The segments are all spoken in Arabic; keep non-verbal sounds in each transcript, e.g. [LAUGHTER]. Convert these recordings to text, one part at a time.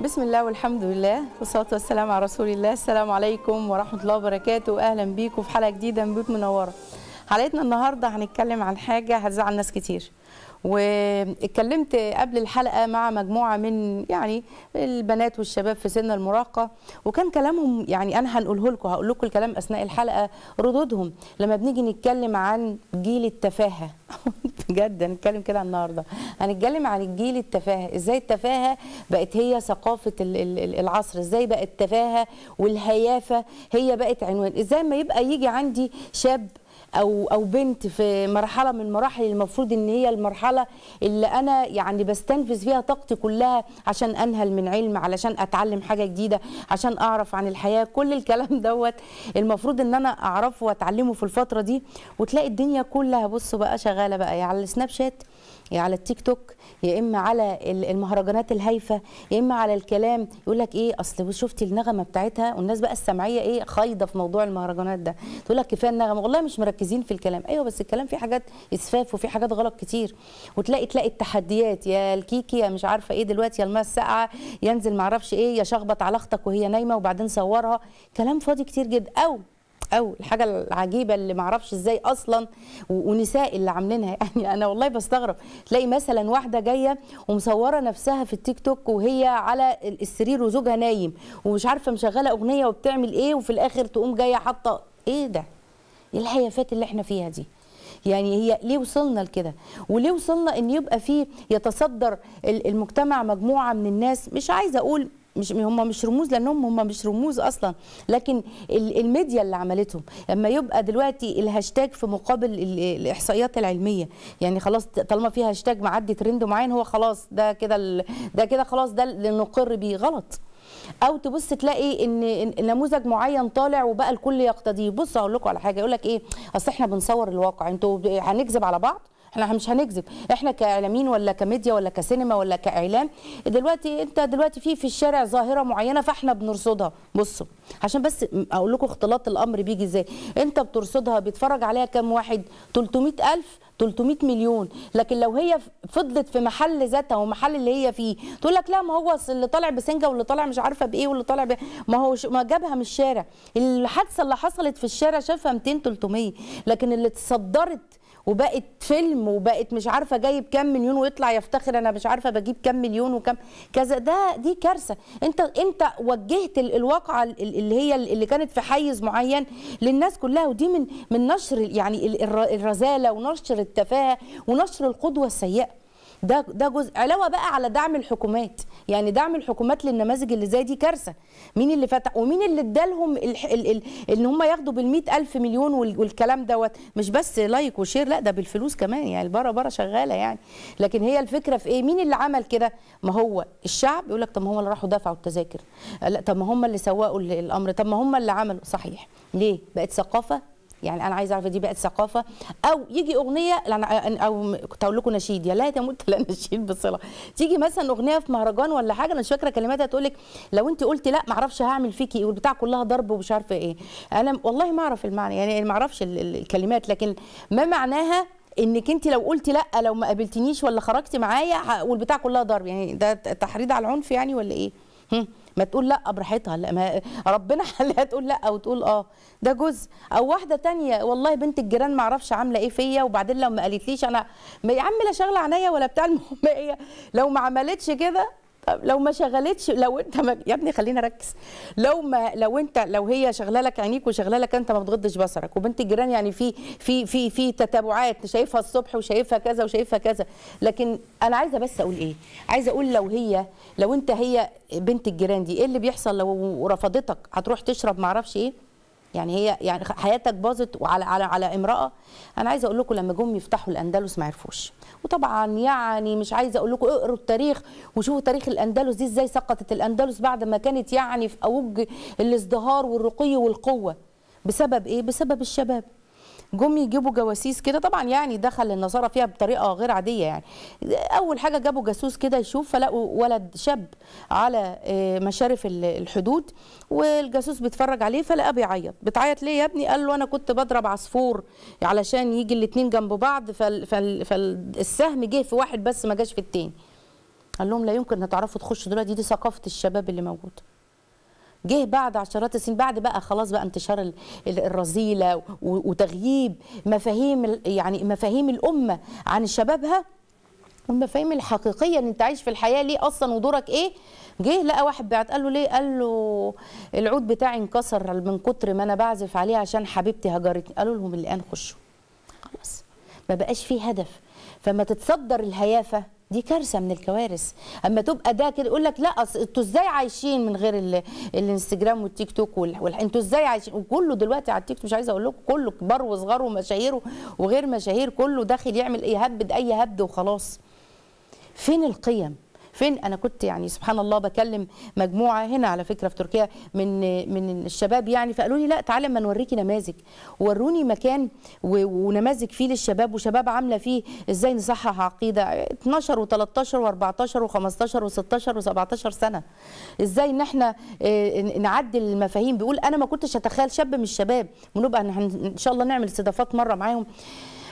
بسم الله والحمد لله والصلاة والسلام على رسول الله السلام عليكم ورحمة الله وبركاته أهلا بيكم في حلقة جديدة من بيوت منورة حلقتنا النهاردة هنتكلم عن حاجة هتزعل ناس كتير واتكلمت قبل الحلقه مع مجموعه من يعني البنات والشباب في سن المراهقه وكان كلامهم يعني انا هنقوله لكم هقول لكم الكلام اثناء الحلقه ردودهم لما بنيجي نتكلم عن جيل التفاهه [LAUGHS] بجد هنتكلم كده النهارده هنتكلم عن الجيل التفاهه ازاي التفاهه بقت هي ثقافه العصر ازاي بقت التفاهه والهيافه هي بقت عنوان ازاي ما يبقى يجي عندي شاب او او بنت في مرحله من مراحل المفروض ان هي المرحله اللي انا يعني بستنفذ فيها طاقتي كلها عشان انهل من علم علشان اتعلم حاجه جديده عشان اعرف عن الحياه كل الكلام [LAUGHS] دوت المفروض ان انا اعرفه واتعلمه في الفتره دي وتلاقي الدنيا كلها بصوا بقى شغاله بقى يعني على السناب شات يا على التيك توك يا اما على المهرجانات الهايفه يا اما على الكلام يقول لك ايه اصل شفتي النغمه بتاعتها والناس بقى السمعيه ايه خايضه في موضوع المهرجانات ده تقول لك كفايه النغمه والله مش مركزين في الكلام ايوه بس الكلام فيه حاجات اسفاف وفي حاجات غلط كتير وتلاقي تلاقي التحديات يا الكيكي يا مش عارفه ايه دلوقتي يا الماء الساقعه ينزل معرفش ايه يا شخبط على اختك وهي نايمه وبعدين صورها كلام فاضي كتير جدا او او الحاجه العجيبه اللي معرفش ازاي اصلا ونساء اللي عاملينها [LAUGHS] يعني انا والله بستغرب تلاقي مثلا واحده جايه ومصوره نفسها في التيك توك وهي على السرير وزوجها نايم ومش عارفه مشغله اغنيه وبتعمل ايه وفي الاخر تقوم جايه حاطه ايه ده ايه الحيافات اللي احنا فيها دي يعني هي ليه وصلنا لكده وليه وصلنا ان يبقى فيه يتصدر المجتمع مجموعه من الناس مش عايزه اقول مش هم مش رموز لانهم هم مش رموز اصلا لكن الميديا اللي عملتهم لما يبقى دلوقتي الهاشتاج في مقابل الاحصائيات العلميه يعني خلاص طالما في هاشتاج معدي ترند معين هو خلاص ده كده ده كده خلاص ده اللي نقر بيه غلط او تبص تلاقي ان نموذج معين طالع وبقى الكل يقتديه بص اقول لكم على حاجه يقول لك ايه اصل احنا بنصور الواقع انتوا هنكذب على بعض احنا مش هنكذب احنا كاعلاميين ولا كميديا ولا كسينما ولا كاعلام دلوقتي انت دلوقتي في في الشارع ظاهره معينه فاحنا بنرصدها بصوا عشان بس اقول لكم اختلاط الامر بيجي ازاي انت بترصدها بيتفرج عليها كام واحد 300000 300 مليون لكن لو هي فضلت في محل ذاتها ومحل اللي هي فيه تقول لك لا ما هو اللي طالع بسنجه واللي طالع مش عارفه بايه واللي طالع ما هو ما جابها من الشارع الحادثه اللي حصلت في الشارع شافها 200 300 لكن اللي اتصدرت وبقت فيلم وبقت مش عارفه جايب كام مليون ويطلع يفتخر انا مش عارفه بجيب كام مليون وكم كذا ده دي كارثه انت انت وجهت الواقعه اللي هي اللي كانت في حيز معين للناس كلها ودي من من نشر يعني الرزاله ونشر التفاهه ونشر القدوه السيئه ده ده جزء علاوه بقى على دعم الحكومات يعني دعم الحكومات للنماذج اللي زي دي كارثه مين اللي فتح ومين اللي ادالهم ال... ال... ال... ان هم ياخدوا بال ألف مليون وال... والكلام دوت مش بس لايك وشير لا ده بالفلوس كمان يعني بره بره شغاله يعني لكن هي الفكره في ايه مين اللي عمل كده ما هو الشعب يقول لك طب ما هم اللي راحوا دفعوا التذاكر لا طب ما هم اللي سوقوا الامر طب ما هم اللي عملوا صحيح ليه بقت ثقافه يعني انا عايزه اعرف دي بقت ثقافه او يجي اغنيه او كنت اقول لكم نشيد يا لا تمت لا نشيد بصله تيجي مثلا اغنيه في مهرجان ولا حاجه انا مش فاكره كلماتها تقول لك لو انت قلتي لا ما اعرفش هعمل فيكي إيه، والبتاع كلها ضرب ومش عارفه ايه انا والله ما اعرف المعنى يعني ما اعرفش الكلمات لكن ما معناها انك انت لو قلتي لا لو ما قابلتنيش ولا خرجتي معايا والبتاع كلها ضرب يعني ده تحريض على العنف يعني ولا ايه؟ ما تقول لا براحتها ما ربنا [LAUGHS] خليها تقول لا وتقول اه ده جزء او واحده تانية والله بنت الجيران ما اعرفش عامله ايه فيا وبعدين لو ما قالتليش انا يا عم لا شغله عينيا ولا بتاع المهم إيه. لو ما عملتش كده لو ما شغلتش لو انت ما يا ابني خلينا ركز لو ما لو انت لو هي شغله لك عينيك وشغله لك انت ما بتغضش بصرك وبنت الجيران يعني في في في في تتابعات شايفها الصبح وشايفها كذا وشايفها كذا لكن انا عايزه بس اقول ايه عايزه اقول لو هي لو انت هي بنت الجيران دي ايه اللي بيحصل لو رفضتك هتروح تشرب معرفش ايه يعني هي يعني حياتك باظت وعلى على على امراه انا عايزه اقول لكم لما جم يفتحوا الاندلس ما عرفوش وطبعا يعني مش عايزه اقول لكم اقروا التاريخ وشوفوا تاريخ الاندلس دي ازاي سقطت الاندلس بعد ما كانت يعني في اوج الازدهار والرقي والقوه بسبب ايه بسبب الشباب جم يجيبوا جواسيس كده طبعا يعني دخل النصارى فيها بطريقه غير عاديه يعني اول حاجه جابوا جاسوس كده يشوف فلقوا ولد شاب على آه، مشارف الحدود والجاسوس بيتفرج عليه فلقاه بيعيط بتعيط ليه يا ابني قال له انا كنت بضرب عصفور علشان يجي الاثنين جنب بعض فالسهم جه في واحد بس ما جاش في التاني قال لهم لا يمكن هتعرفوا تخشوا دلوقتي دي ثقافه الشباب اللي موجوده جه بعد عشرات السنين بعد بقى خلاص بقى انتشار الرذيله وتغييب مفاهيم يعني مفاهيم الامه عن شبابها والمفاهيم الحقيقيه ان انت عايش في الحياه ليه اصلا ودورك ايه جه لقى واحد بعت قال له ليه قال له العود بتاعي انكسر من كتر ما انا بعزف عليه عشان حبيبتي هجرتني قالوا لهم الان خشوا خلاص ما بقاش فيه هدف فما تتصدر الهيافه دي كارثه من الكوارث اما تبقى ده كده يقول لك لا انتوا ازاي عايشين من غير الانستجرام والتيك توك انتوا ازاي عايشين وكله دلوقتي على التيك توك مش عايزه اقول لكم كله كبار وصغار ومشاهير وغير مشاهير كله داخل يعمل ايه هبد اي هبد وخلاص فين القيم فين انا كنت يعني سبحان الله بكلم مجموعه هنا على فكره في تركيا من من الشباب يعني فقالوا لي لا تعالى ما نوريكي نماذج وروني مكان ونماذج فيه للشباب وشباب عامله فيه ازاي نصحح عقيده 12 و13 و14 و15 و16 و17 سنه ازاي ان احنا آه، نعدل المفاهيم بيقول انا ما كنتش اتخيل شاب من الشباب ونبقى ان شاء الله نعمل استضافات مره معاهم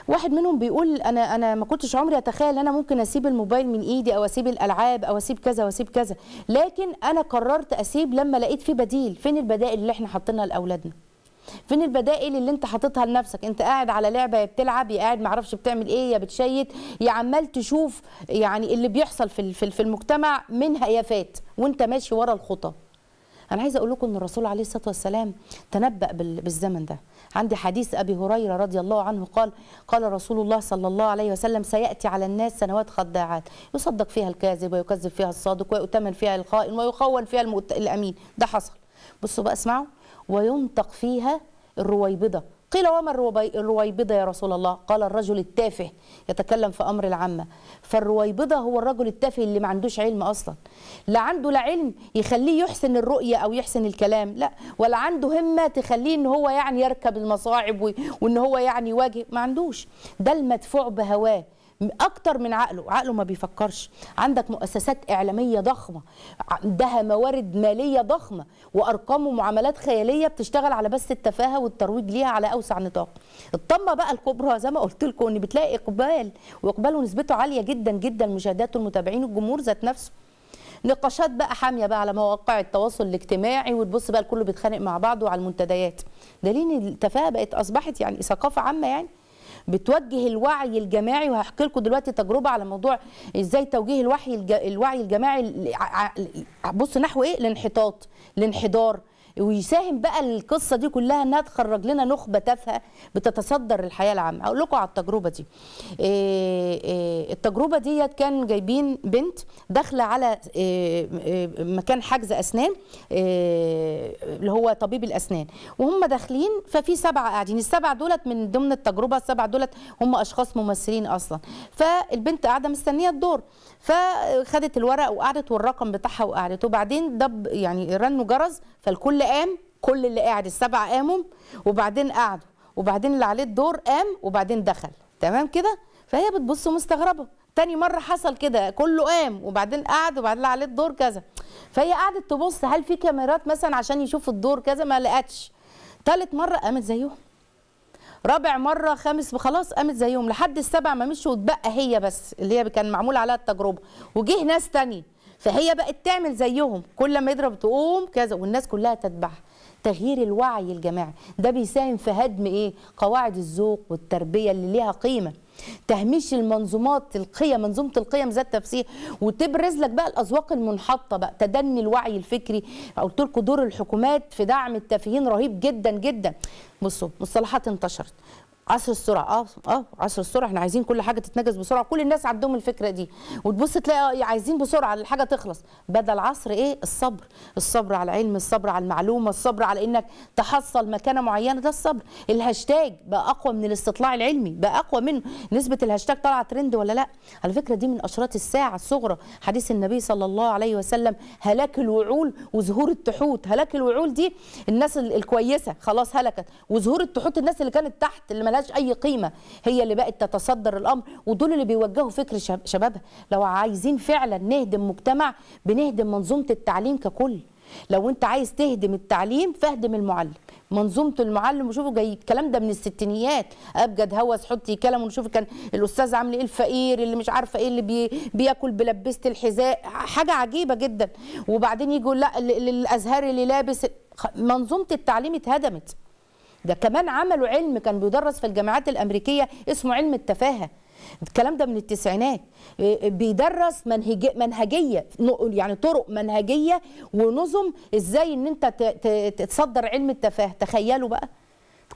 واحد منهم بيقول انا انا ما كنتش عمري اتخيل ان انا ممكن اسيب الموبايل من ايدي او اسيب الالعاب او اسيب كذا واسيب كذا لكن انا قررت اسيب لما لقيت في بديل فين البدائل اللي احنا حاطينها لاولادنا فين البدائل اللي انت حاططها لنفسك انت قاعد على لعبه يا بتلعب يا قاعد معرفش بتعمل ايه يا بتشيت يا عمال تشوف يعني اللي بيحصل في في المجتمع يا فات وانت ماشي ورا الخطه انا عايزه اقول لكم ان الرسول عليه الصلاه والسلام تنبأ بالزمن ده عندي حديث ابي هريره رضي الله عنه قال قال رسول الله صلى الله عليه وسلم سياتي على الناس سنوات خداعات يصدق فيها الكاذب ويكذب فيها الصادق ويؤتمن فيها الخائن ويخون فيها الامين ده حصل بصوا بقى اسمعوا وينطق فيها الرويبضه قيل وما الرويبضة يا رسول الله قال الرجل التافه يتكلم في أمر العامة فالرويبضة هو الرجل التافه اللي ما عندوش علم أصلا لا عنده لا علم يخليه يحسن الرؤية أو يحسن الكلام لا ولا عنده همة تخليه إن هو يعني يركب المصاعب وإن هو يعني يواجه ما عندوش ده المدفوع بهواه اكتر من عقله عقله ما بيفكرش عندك مؤسسات اعلاميه ضخمه عندها موارد ماليه ضخمه وارقام ومعاملات خياليه بتشتغل على بس التفاهه والترويج ليها على اوسع نطاق الطمه بقى الكبرى زي ما قلت لكم ان بتلاقي اقبال واقباله نسبته عاليه جدا جدا مشاهدات والمتابعين الجمهور ذات نفسه نقاشات بقى حاميه بقى على مواقع التواصل الاجتماعي وتبص بقى الكل بيتخانق مع بعضه على المنتديات دليل ان التفاهه بقت اصبحت يعني ثقافه عامه يعني بتوجه الوعي الجماعي وهحكي لكم دلوقتي تجربه على موضوع ازاي توجيه الوعي الوعي الجماعي بص نحو ايه الانحطاط الانحدار ويساهم بقى القصه دي كلها انها تخرج لنا نخبه تافهه بتتصدر الحياه العامه اقول لكم على التجربه دي آه، آه، التجربه ديت كان جايبين بنت داخله على آه، مكان حجز اسنان اللي هو طبيب الاسنان وهم داخلين ففي سبعه قاعدين السبعه دولت من ضمن التجربه السبعه دولت هم اشخاص ممثلين اصلا فالبنت قاعده مستنيه الدور فخدت الورق وقعدت والرقم بتاعها وقعدت وبعدين دب يعني رنوا جرس فالكل اللي قام كل اللي قاعد السبعه قاموا وبعدين قعدوا وبعدين اللي عليه الدور قام وبعدين دخل تمام كده فهي بتبص مستغربه تاني مره حصل كده كله قام وبعدين قعد وبعدين اللي عليه الدور كذا فهي قعدت تبص هل في كاميرات مثلا عشان يشوفوا الدور كذا ما لقتش تالت مره قامت زيهم رابع مره خامس خلاص قامت زيهم لحد السبع ما مشوا واتبقى هي بس اللي هي كان معمول عليها التجربه وجه ناس تانيه فهي بقت تعمل زيهم كل ما يضرب تقوم كذا والناس كلها تتبعها تغيير الوعي الجماعي ده بيساهم في هدم ايه قواعد الذوق والتربيه اللي ليها قيمه تهميش المنظومات القيم منظومه القيم ذات تفسير وتبرز لك بقى الاذواق المنحطه بقى تدني الوعي الفكري قلت لكم دور الحكومات في دعم التافهين رهيب جدا جدا بصوا مصطلحات انتشرت عصر السرعه اه اه عصر السرعه احنا عايزين كل حاجه تتنجز بسرعه كل الناس عندهم الفكره دي وتبص تلاقي اه، عايزين بسرعه الحاجه تخلص بدل عصر ايه الصبر الصبر على العلم الصبر على المعلومه الصبر على انك تحصل مكانه معينه ده الصبر الهاشتاج بقى اقوى من الاستطلاع العلمي بقى اقوى منه نسبه الهاشتاج طالعه ترند ولا لا على فكره دي من اشراط الساعه الصغرى حديث النبي صلى الله عليه وسلم هلاك الوعول وظهور التحوت هلاك الوعول دي الناس الكويسه خلاص هلكت وظهور التحوت الناس اللي كانت تحت اللي ملهاش اي قيمه هي اللي بقت تتصدر الامر ودول اللي بيوجهوا فكر شبابها لو عايزين فعلا نهدم مجتمع بنهدم منظومه التعليم ككل لو انت عايز تهدم التعليم فاهدم المعلم منظومه المعلم وشوفوا جاي الكلام ده من الستينيات ابجد هوس حطي كلام ونشوف كان الاستاذ عامل ايه الفقير اللي مش عارفه ايه اللي بي بياكل بلبسه الحذاء حاجه عجيبه جدا وبعدين يجوا لا الازهري اللي لابس منظومه التعليم اتهدمت ده كمان عملوا علم كان بيدرس في الجامعات الامريكيه اسمه علم التفاهه الكلام ده من التسعينات إيه، إيه، بيدرس منهج منهجيه يعني طرق منهجيه ونظم ازاي ان انت تصدر علم التفاهه تخيلوا بقى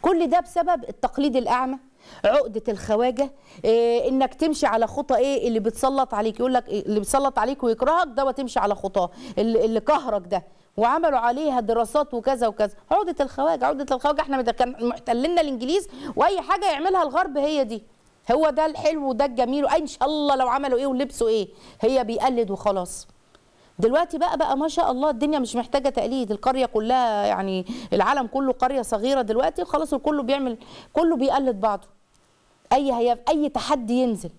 كل ده بسبب التقليد الاعمى عقده الخواجه إيه انك تمشي على خطى ايه اللي بتسلط عليك يقول لك إيه، اللي بتسلط عليك ويكرهك ده وتمشي على خطاه اللي كهرك ده وعملوا عليها دراسات وكذا وكذا عقده الخواجه عقده الخواجه احنا كان محتلنا الانجليز واي حاجه يعملها الغرب هي دي هو ده الحلو وده الجميل وان شاء الله لو عملوا ايه ولبسوا ايه هي بيقلد وخلاص دلوقتي بقى بقى ما شاء الله الدنيا مش محتاجه تقليد القريه كلها يعني العالم كله قريه صغيره دلوقتي خلاص الكل بيعمل كله بيقلد بعضه اي هي اي تحدي ينزل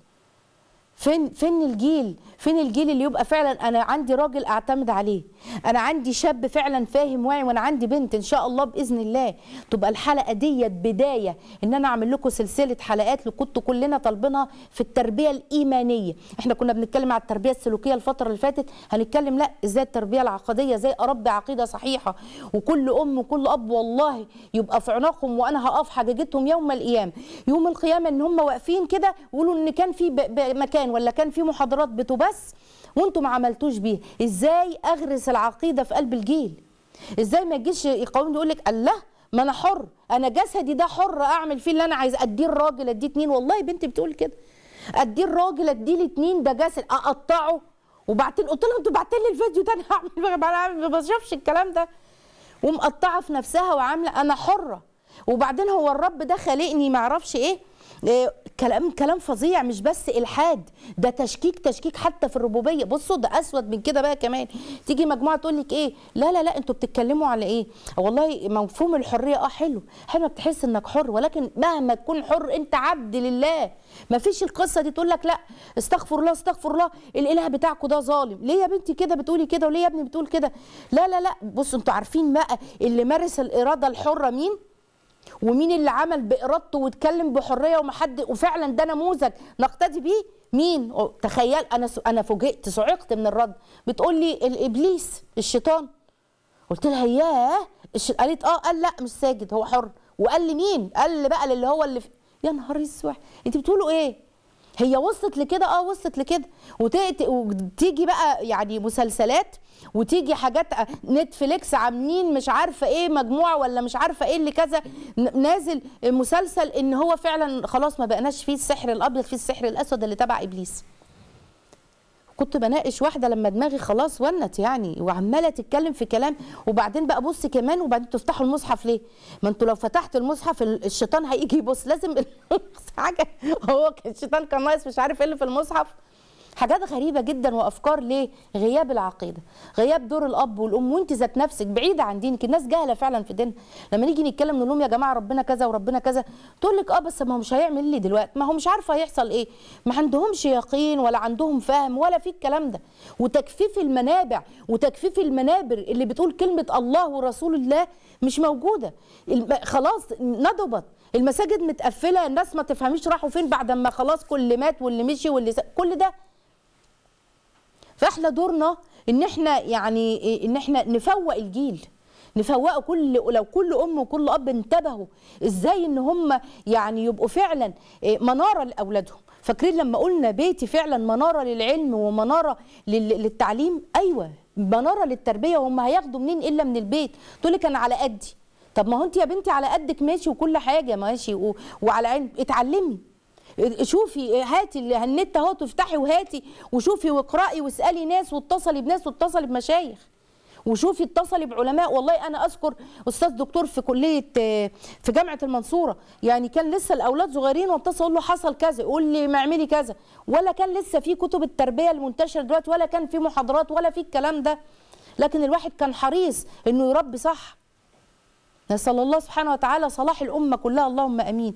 فين فين الجيل فين الجيل اللي يبقى فعلا انا عندي راجل اعتمد عليه انا عندي شاب فعلا فاهم واعي وانا عندي بنت ان شاء الله باذن الله تبقى الحلقه ديت بدايه ان انا اعمل لكم سلسله حلقات اللي كنتوا كلنا طالبينها في التربيه الايمانيه احنا كنا بنتكلم على التربيه السلوكيه الفتره اللي فاتت هنتكلم لا ازاي التربيه العقديه ازاي اربي عقيده صحيحه وكل ام وكل اب والله يبقى في عناقهم وانا هقف حجاجتهم يوم القيامه يوم القيامه ان هم واقفين كده يقولوا ان كان في مكان زمان ولا كان في محاضرات بتبث وانتم ما عملتوش بيها ازاي اغرس العقيده في قلب الجيل ازاي ما يجيش يقاومني يقول لك الله ما انا حر انا جسدي ده حر اعمل فيه اللي انا عايز اديه الراجل اديه اتنين والله بنتي بتقول كده اديه الراجل اديه الاتنين ده جسد اقطعه وبعتين قلت لها انتوا بعتين لي الفيديو ده انا [LAUGHS] هعمل ما بشوفش الكلام ده ومقطعه في نفسها وعامله انا حره وبعدين هو الرب ده خالقني ما اعرفش ايه كلام كلام فظيع مش بس الحاد ده تشكيك تشكيك حتى في الربوبيه بصوا ده اسود من كده بقى كمان تيجي مجموعه تقول لك ايه لا لا لا انتوا بتتكلموا على ايه والله مفهوم الحريه اه حلو حلو بتحس انك حر ولكن مهما تكون حر انت عبد لله ما فيش القصه دي تقول لك لا استغفر الله استغفر الله الاله بتاعكم ده ظالم ليه يا بنتي كده بتقولي كده وليه يا ابني بتقول كده لا لا لا بصوا انتوا عارفين بقى اللي مارس الاراده الحره مين ومين اللي عمل بارادته واتكلم بحريه ومحد وفعلا ده نموذج نقتدي بيه مين تخيل انا انا فوجئت صعقت من الرد بتقول لي الابليس الشيطان قلت لها ياه قالت اه قال لا مش ساجد هو حر وقال لي مين قال لي بقى اللي هو اللي في... يا نهار اسود انت بتقولوا ايه هي وصلت لكده اه وصلت لكده وتيجي بقى يعني مسلسلات وتيجي حاجات آه، نتفليكس عاملين مش عارفه ايه مجموعه ولا مش عارفه ايه اللي كذا نازل مسلسل ان هو فعلا خلاص ما بقناش فيه السحر الابيض فيه السحر الاسود اللي تبع ابليس كنت بناقش واحده لما دماغي خلاص ونت يعني وعماله تتكلم في كلام وبعدين بقى بص كمان وبعدين تفتحوا المصحف ليه؟ ما انتوا لو فتحت المصحف الشيطان هيجي يبص لازم حاجه [LAUGHS] هو الشيطان كان ناقص مش عارف ايه اللي في المصحف حاجات غريبه جدا وافكار ليه غياب العقيده غياب دور الاب والام وانت ذات نفسك بعيده عن دينك الناس جاهله فعلا في دينها لما نيجي نتكلم نقول لهم يا جماعه ربنا كذا وربنا كذا تقول لك اه بس ما هو مش هيعمل لي دلوقتي ما هو مش عارفه هيحصل ايه ما عندهمش يقين ولا عندهم فهم ولا في الكلام ده وتجفيف المنابع وتجفيف المنابر اللي بتقول كلمه الله ورسول الله مش موجوده خلاص ندبت المساجد متقفله الناس ما تفهميش راحوا فين بعد ما خلاص كل مات واللي مشي واللي س... كل ده فاحنا دورنا ان احنا يعني إيه، ان احنا نفوق الجيل نفوق كل لو كل ام وكل اب انتبهوا ازاي ان هم يعني يبقوا فعلا إيه، مناره لاولادهم فاكرين لما قلنا بيتي فعلا مناره للعلم ومناره للتعليم ايوه مناره للتربيه وهم هياخدوا منين الا من البيت تقول لك انا على قدي طب ما هو انت يا بنتي على قدك ماشي وكل حاجه ماشي وعلى علم اتعلمي شوفي هاتي النت اهو تفتحي وهاتي وشوفي واقرأي واسألي ناس واتصلي بناس واتصلي بمشايخ وشوفي اتصلي بعلماء والله انا اذكر استاذ دكتور في كليه في جامعه المنصوره يعني كان لسه الاولاد صغيرين واتصل اقول له حصل كذا يقول لي ما اعملي كذا ولا كان لسه في كتب التربيه المنتشره دلوقتي ولا كان في محاضرات ولا في الكلام ده لكن الواحد كان حريص انه يربي صح نسال الله سبحانه وتعالى صلاح الامه كلها اللهم امين